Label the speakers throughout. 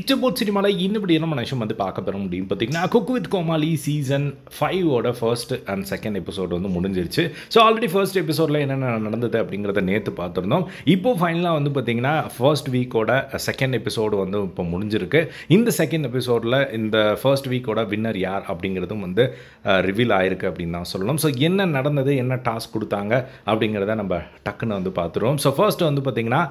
Speaker 1: இச்சபோட் சினிமாவில் இன்னும் என்ன மனுஷன் வந்து பார்க்க பெற முடியும் பார்த்தீங்கன்னா குக் வித் கோமாளி சீசன் ஃபைவோட ஃபர்ஸ்ட் அண்ட் செகண்ட் எபிசோட் வந்து முடிஞ்சிருச்சு ஸோ ஆல்ரெடி ஃபர்ஸ்ட் எபிசோடில் என்னென்ன நடந்தது அப்படிங்கிறத நேற்று பார்த்துருந்தோம் இப்போ ஃபைனலாக வந்து பார்த்தீங்கன்னா ஃபர்ஸ்ட் வீக்கோட செகண்ட் எபிசோடு வந்து இப்போ முடிஞ்சிருக்கு இந்த செகண்ட் எபிசோடில் இந்த ஃபர்ஸ்ட் வீக்கோட வின்னர் யார் அப்படிங்கிறதும் வந்து ரிவீல் ஆயிருக்கு அப்படின்னு தான் சொல்லணும் ஸோ என்ன நடந்தது என்ன டாஸ்க் கொடுத்தாங்க அப்படிங்கிறத நம்ம டக்குன்னு வந்து பார்த்துருவோம் ஸோ ஃபர்ஸ்ட் வந்து பார்த்தீங்கன்னா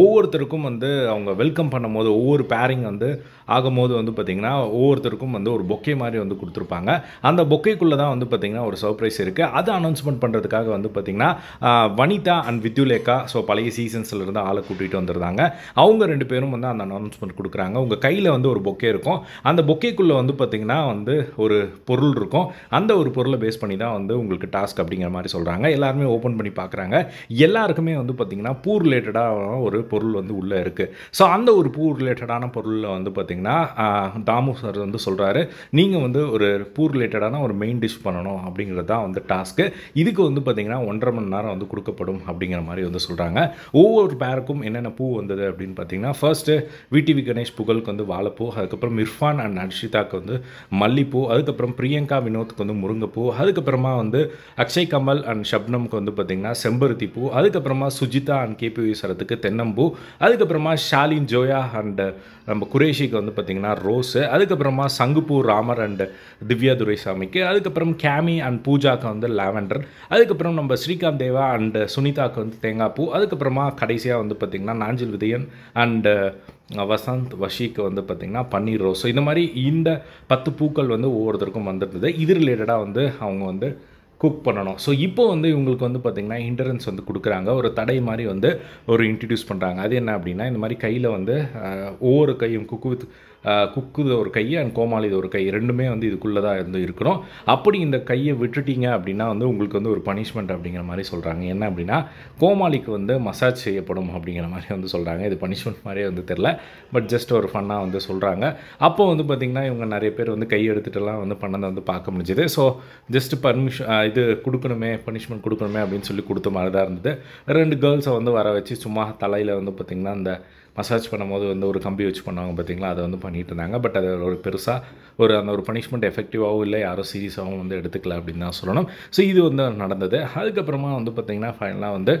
Speaker 1: ஒவ்வொருத்தருக்கும் வந்து அவங்க வெல்கம் பண்ணும்போது ஒவ்வொரு பேரிங் வந்து ஆகும்போது வந்து பார்த்திங்கன்னா ஒவ்வொருத்தருக்கும் வந்து ஒரு பொக்கே மாதிரி வந்து கொடுத்துருப்பாங்க அந்த பொக்கைக்குள்ளே தான் வந்து பார்த்திங்கன்னா ஒரு சர்ப்ரைஸ் இருக்குது அது அனௌன்ஸ்மெண்ட் பண்ணுறதுக்காக வந்து பார்த்திங்கன்னா வனிதா அண்ட் வித்யுலேகா ஸோ பழைய சீசன்ஸில் இருந்து ஆளை கூட்டிகிட்டு வந்திருந்தாங்க அவங்க ரெண்டு பேரும் வந்து அந்த அனௌன்ஸ்மெண்ட் கொடுக்குறாங்க உங்கள் கையில் வந்து ஒரு பொக்கே இருக்கும் அந்த பொக்கைக்குள்ளே வந்து பார்த்திங்கன்னா வந்து ஒரு பொருள் இருக்கும் அந்த ஒரு பொருளை பேஸ் பண்ணி தான் வந்து உங்களுக்கு டாஸ்க் அப்படிங்கிற மாதிரி சொல்கிறாங்க எல்லாருமே ஓப்பன் பண்ணி பார்க்குறாங்க எல்லாருக்குமே வந்து பார்த்திங்கன்னா பூ ரிலேட்டடாக ஒரு பொருள் வந்து உள்ளே இருக்குது ஸோ அந்த ஒரு பூ ரிலேட்டடான பொருள் ஸ்கூலில் வந்து பார்த்திங்கன்னா தாமு சார் வந்து சொல்கிறாரு நீங்கள் வந்து ஒரு பூ ரிலேட்டடான ஒரு மெயின் டிஷ் பண்ணணும் அப்படிங்கிறது தான் வந்து டாஸ்க்கு இதுக்கு வந்து பார்த்திங்கன்னா ஒன்றரை மணி நேரம் வந்து கொடுக்கப்படும் அப்படிங்கிற மாதிரி வந்து சொல்கிறாங்க ஒவ்வொரு பேருக்கும் என்னென்ன பூ வந்தது அப்படின்னு பார்த்திங்கன்னா ஃபர்ஸ்ட்டு விடிவி கணேஷ் புகழுக்கு வந்து வாழைப்பூ அதுக்கப்புறம் இர்ஃபான் அண்ட் அர்ஷிதாக்கு வந்து மல்லிப்பூ அதுக்கப்புறம் பிரியங்கா வினோத்துக்கு வந்து முருங்கைப்பூ அதுக்கப்புறமா வந்து அக்ஷய் கமல் அண்ட் ஷப்னம்க்கு வந்து பார்த்திங்கன்னா செம்பருத்தி பூ அதுக்கப்புறமா சுஜிதா அண்ட் கேபி சரத்துக்கு தென்னம்பூ அதுக்கப்புறமா ஷாலின் ஜோயா அண்ட் நம்ம குரேஷிக்கு வந்து பார்த்திங்கன்னா ரோஸு அதுக்கப்புறமா சங்குப்பூர் ராமர் அண்ட் திவ்யா துரைசாமிக்கு அதுக்கப்புறம் கேமி அண்ட் பூஜாக்கு வந்து லாவெண்டர் அதுக்கப்புறம் நம்ம ஸ்ரீகாந்த் தேவா அண்ட் சுனிதாக்கு வந்து தேங்காய் பூ அதுக்கப்புறமா கடைசியாக வந்து பார்த்திங்கன்னா நாஞ்சில் விதயன் அண்டு வசந்த் வஷிக்கு வந்து பார்த்திங்கன்னா பன்னீர் ரோஸ் இந்த மாதிரி இந்த பத்து பூக்கள் வந்து ஒவ்வொருத்தருக்கும் வந்துருந்தது இது ரிலேட்டடாக வந்து அவங்க வந்து குக் பண்ணணும் ஸோ இப்போ வந்து இவங்களுக்கு வந்து பார்த்திங்கன்னா இன்டரன்ஸ் வந்து கொடுக்குறாங்க ஒரு தடை மாதிரி வந்து ஒரு இன்ட்ரடியூஸ் பண்ணுறாங்க அது என்ன அப்படின்னா இந்த மாதிரி கையில் வந்து ஒவ்வொரு கையும் குக்கு வித் குக்குது ஒரு கை அண்ட் கோமாளிது ஒரு கை ரெண்டுமே வந்து இதுக்குள்ளே தான் இருந்து இருக்கணும் அப்படி இந்த கையை விட்டுட்டீங்க அப்படின்னா வந்து உங்களுக்கு வந்து ஒரு பனிஷ்மெண்ட் அப்படிங்கிற மாதிரி சொல்கிறாங்க என்ன அப்படின்னா கோமாளிக்கு வந்து மசாஜ் செய்யப்படும் அப்படிங்கிற மாதிரி வந்து சொல்கிறாங்க இது பனிஷ்மெண்ட் மாதிரியே வந்து தெரில பட் ஜஸ்ட் ஒரு ஃபன்னாக வந்து சொல்கிறாங்க அப்போது வந்து பார்த்திங்கன்னா இவங்க நிறைய பேர் வந்து கை எடுத்துகிட்டுலாம் வந்து பண்ணதை வந்து பார்க்க முடிஞ்சது ஸோ ஜஸ்ட் பர்மிஷன் இது கொடுக்கணுமே பனிஷ்மெண்ட் கொடுக்கணுமே அப்படின்னு சொல்லி கொடுத்த மாதிரி தான் இருந்தது ரெண்டு கேர்ள்ஸை வந்து வர வச்சு சும்மா தலையில் வந்து பார்த்திங்கன்னா அந்த மசாஜ் பண்ணும்போது வந்து ஒரு கம்பி வச்சு பண்ணுவாங்க பார்த்திங்களா அதை வந்து பண்ணிகிட்டு இருந்தாங்க பட் அது ஒரு பெருசாக ஒரு அந்த ஒரு பனிஷ்மெண்ட் எஃபெக்டிவாகவும் இல்லை யாரும் சீரியஸாகவும் வந்து எடுத்துக்கல அப்படின்னு தான் சொல்லணும் ஸோ இது வந்து நடந்தது அதுக்கப்புறமா வந்து பார்த்திங்கன்னா ஃபைனலாக வந்து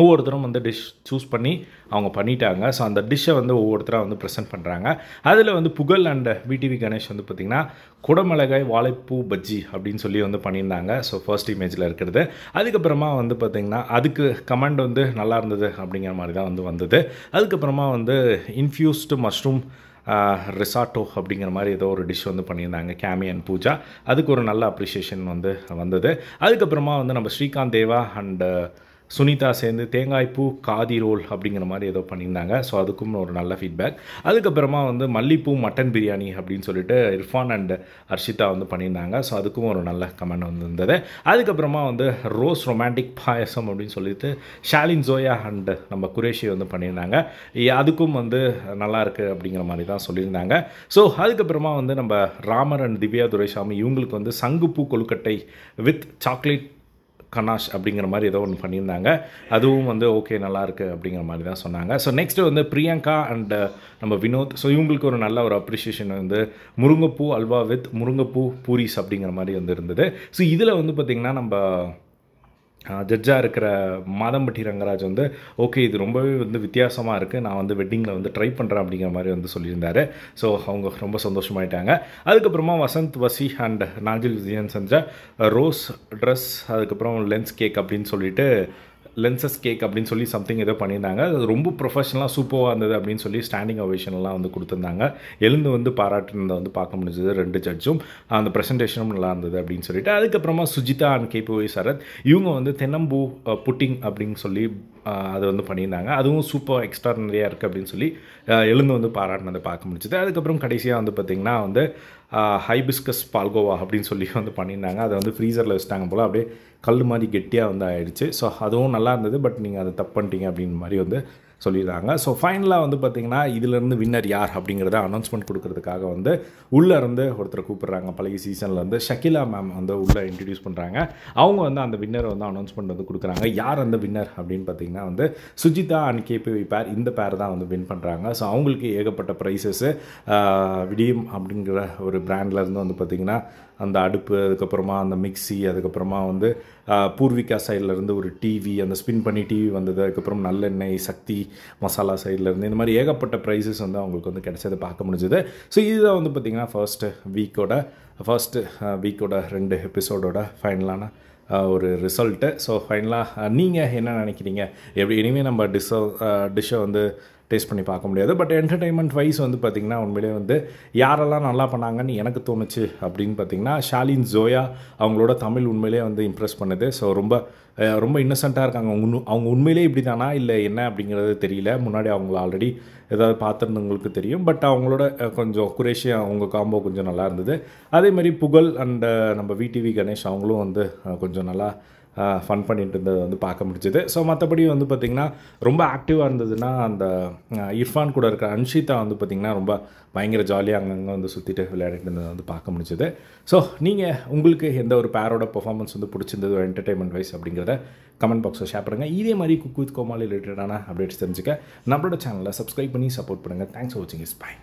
Speaker 1: ஒவ்வொருத்தரும் வந்து டிஷ் சூஸ் பண்ணி அவங்க பண்ணிட்டாங்க ஸோ அந்த டிஷ்ஷை வந்து ஒவ்வொருத்தராக வந்து ப்ரெசென்ட் பண்ணுறாங்க அதில் வந்து புகழ் அண்ட் பிடிவி கணேஷ் வந்து பார்த்திங்கன்னா குடமிளகாய் வாழைப்பூ பஜ்ஜி அப்படின்னு சொல்லி வந்து பண்ணியிருந்தாங்க ஸோ ஃபர்ஸ்ட் இமேஜில் இருக்கிறது அதுக்கப்புறமா வந்து பார்த்திங்கன்னா அதுக்கு கமெண்ட் வந்து நல்லா இருந்தது அப்படிங்கிற மாதிரி தான் வந்து வந்தது அதுக்கப்புறமா வந்து இன்ஃப்யூஸ்டு மஷ்ரூம் ரிசார்ட்டோ அப்படிங்கிற மாதிரி ஏதோ ஒரு டிஷ் வந்து பண்ணியிருந்தாங்க கேமி அண்ட் பூஜா அதுக்கு ஒரு நல்ல அப்ரிஷியேஷன் வந்து வந்தது அதுக்கப்புறமா வந்து நம்ம ஸ்ரீகாந்த் தேவா அண்டு சுனிதா சேர்ந்து தேங்காய் பூ காதி ரோல் அப்படிங்கிற மாதிரி ஏதோ பண்ணியிருந்தாங்க ஸோ அதுக்கும் ஒரு நல்ல ஃபீட்பேக் அதுக்கப்புறமா வந்து மல்லிப்பூ மட்டன் பிரியாணி அப்படின்னு சொல்லிட்டு இர்ஃபான் அண்ட் ஹர்ஷிதா வந்து பண்ணியிருந்தாங்க ஸோ அதுக்கும் ஒரு நல்ல கமெண்ட் வந்து இருந்தது அதுக்கப்புறமா வந்து ரோஸ் ரொமான்டிக் பாயசம் அப்படின்னு சொல்லிட்டு ஷாலின் ஜோயா அண்ட் நம்ம குரேஷி வந்து பண்ணியிருந்தாங்க அதுக்கும் வந்து நல்லா இருக்குது அப்படிங்கிற மாதிரி தான் சொல்லியிருந்தாங்க ஸோ அதுக்கப்புறமா வந்து நம்ம ராமர் அண்ட் திவ்யா துரைசாமி இவங்களுக்கு வந்து சங்குப்பூ கொழுக்கட்டை வித் சாக்லேட் கனாஷ் அப்படிங்கிற மாதிரி ஏதோ ஒன்று பண்ணியிருந்தாங்க அதுவும் வந்து ஓகே நல்லாயிருக்கு அப்படிங்கிற மாதிரி தான் சொன்னாங்க ஸோ நெக்ஸ்ட்டு வந்து பிரியங்கா அண்ட் uh, நம்ம வினோத் ஸோ இவங்களுக்கு ஒரு நல்ல ஒரு அப்ரிஷியேஷன் வந்து முருங்கைப்பூ அல்வா வித் முருங்கைப்பூ பூரிஸ் அப்படிங்கிற மாதிரி வந்து இருந்தது ஸோ இதில் வந்து பார்த்திங்கன்னா நம்ம ஜட்ஜாக இருக்கிற மாதம்பட்டி ரங்கராஜ் வந்து ஓகே இது ரொம்பவே வந்து வித்தியாசமாக இருக்குது நான் வந்து வெட்டிங்கில் வந்து ட்ரை பண்ணுறேன் அப்படிங்கிற மாதிரி வந்து சொல்லியிருந்தாரு ஸோ அவங்க ரொம்ப சந்தோஷமாயிட்டாங்க அதுக்கப்புறமா வசந்த் வசி அண்ட் நாஜில் விஜயன் செஞ்ச ரோஸ் ட்ரெஸ் அதுக்கப்புறம் லென்ஸ் கேக் அப்படின்னு சொல்லிட்டு லென்சஸ் கேக் அப்படின்னு சொல்லி சம்திங் ஏதோ பண்ணியிருந்தாங்க அது ரொம்ப ப்ரொஃபஷனலாக சூப்பராக இருந்தது அப்படின்னு சொல்லி ஸ்டாண்டிங் அவேஷன்லாம் வந்து கொடுத்துருந்தாங்க எழுந்து வந்து பாராட்டினதை வந்து பார்க்க முடிஞ்சது ரெண்டு ஜட்ஜும் அந்த ப்ரெசன்டேஷனும் நல்லா இருந்தது அப்படின்னு சொல்லிட்டு அதுக்கப்புறமா சுஜிதா அண்ட் கேபிஒய் சரத் இவங்க வந்து தென்னம்பூ புட்டிங் அப்படின்னு சொல்லி அது வந்து பண்ணியிருந்தாங்க அதுவும் சூப்பர் நிறையா இருக்குது அப்படின்னு சொல்லி எழுந்து வந்து பாராட்டினதை பார்க்க முடிச்சுது அதுக்கப்புறம் கடைசியாக வந்து பார்த்திங்கன்னா வந்து ஹைபிஸ்கஸ் பால்கோவா அப்படின்னு சொல்லி வந்து பண்ணியிருந்தாங்க அதை வந்து ஃப்ரீசரில் வச்சுட்டாங்க போல் அப்படியே கல் மாதிரி கெட்டியாக வந்து ஆயிடுச்சு ஸோ அதுவும் நல்லா இருந்தது பட் நீங்கள் அதை தப்பு பண்ணிட்டீங்க அப்படின்னு மாதிரி வந்து சொல்லிடுறாங்க ஸோ ஃபைனலாக வந்து பார்த்திங்கன்னா இதிலேருந்து வின்னர் யார் அப்படிங்கிறத அனௌன்ஸ்மெண்ட் கொடுக்கறதுக்காக வந்து உள்ளேருந்து ஒருத்தர் கூப்பிட்றாங்க பழைய சீசனில் வந்து ஷக்கிலா மேம் வந்து உள்ளே இன்ட்ரடியூஸ் பண்ணுறாங்க அவங்க வந்து அந்த வின்னரை வந்து அனௌன்ஸ்மெண்ட் வந்து கொடுக்குறாங்க யார் அந்த வின்னர் அப்படின்னு பார்த்தீங்கன்னா வந்து சுஜிதா அண்ட் கேபிவி பேர் இந்த பேர் தான் வந்து வின் பண்ணுறாங்க ஸோ அவங்களுக்கு ஏகப்பட்ட ப்ரைஸஸ் விடியம் அப்படிங்கிற ஒரு பிராண்ட்லேருந்து வந்து பார்த்திங்கன்னா அந்த அடுப்பு அதுக்கப்புறமா அந்த மிக்சி அதுக்கப்புறமா வந்து பூர்விகா சைட்லேருந்து ஒரு டிவி அந்த ஸ்பின் பண்ணி டிவி வந்தது அதுக்கப்புறம் நல்லெண்ணெய் சக்தி மசாலா சைட்லேருந்து இந்த மாதிரி ஏகப்பட்ட ப்ரைஸஸ் வந்து அவங்களுக்கு வந்து கிடைச்சதை பார்க்க முடிஞ்சது ஸோ இதுதான் வந்து பார்த்திங்கன்னா ஃபர்ஸ்ட்டு வீக்கோட ஃபர்ஸ்ட்டு வீக்கோட ரெண்டு எபிசோடோட ஃபைனலான ஒரு ரிசல்ட்டு ஸோ ஃபைனலாக நீங்கள் என்ன நினைக்கிறீங்க எப்படி இனிமேல் நம்ம டிஷ்ஷை டிஷ்ஷை வந்து டேஸ்ட் பண்ணி பார்க்க முடியாது பட் என்டர்டெயின்மெண்ட் வைஸ் வந்து பார்த்திங்கன்னா உண்மையிலே வந்து யாரெல்லாம் நல்லா பண்ணாங்கன்னு எனக்கு தோணுச்சு அப்படின்னு பார்த்தீங்கன்னா ஷாலின் ஜோயா அவங்களோட தமிழ் உண்மையிலே வந்து இம்ப்ரெஸ் பண்ணுது ஸோ ரொம்ப ரொம்ப இன்னசென்ட்டாக இருக்காங்க அவங்க அவங்க உண்மையிலே இப்படி தானா இல்லை என்ன அப்படிங்கிறது தெரியல முன்னாடி அவங்கள ஆல்ரெடி ஏதாவது பார்த்துருந்தவங்களுக்கு தெரியும் பட் அவங்களோட கொஞ்சம் குரேஷியா அவங்க காம்போ கொஞ்சம் நல்லா இருந்தது அதேமாதிரி புகழ் அண்டு நம்ம விடிவி கணேஷ் அவங்களும் வந்து கொஞ்சம் நல்லா ஃபன் பண்ணிட்டு இருந்தது வந்து பார்க்க முடிஞ்சது ஸோ மற்றபடி வந்து பார்த்திங்கன்னா ரொம்ப ஆக்டிவாக இருந்ததுன்னா அந்த இர்ஃபான் கூட இருக்கிற அன்ஷிதா வந்து பார்த்திங்கன்னா ரொம்ப பயங்கர ஜாலியாக அங்கங்கே வந்து சுற்றிட்டு விளையாடிட்டு இருந்தது வந்து பார்க்க முடிஞ்சது ஸோ நீங்கள் உங்களுக்கு எந்த ஒரு பேரோட பர்ஃபார்மன்ஸ் வந்து பிடிச்சிருந்தது என்டர்டைன்மெண்ட் வைஸ் அப்படிங்கிறத கமெண்ட் பாக்ஸில் ஷேர் பண்ணுங்கள் இதே மாதிரி குக் வித் கோமாளி ரிலேட்டடான அப்டேட்ஸ் தெரிஞ்சுக்க நம்மளோட சேனலில் சப்ஸ்கிரைப் பண்ணி சப்போர்ட் பண்ணுங்கள் தேங்க்ஸ் ஃபார் வாட்சிங் இஸ் பாய்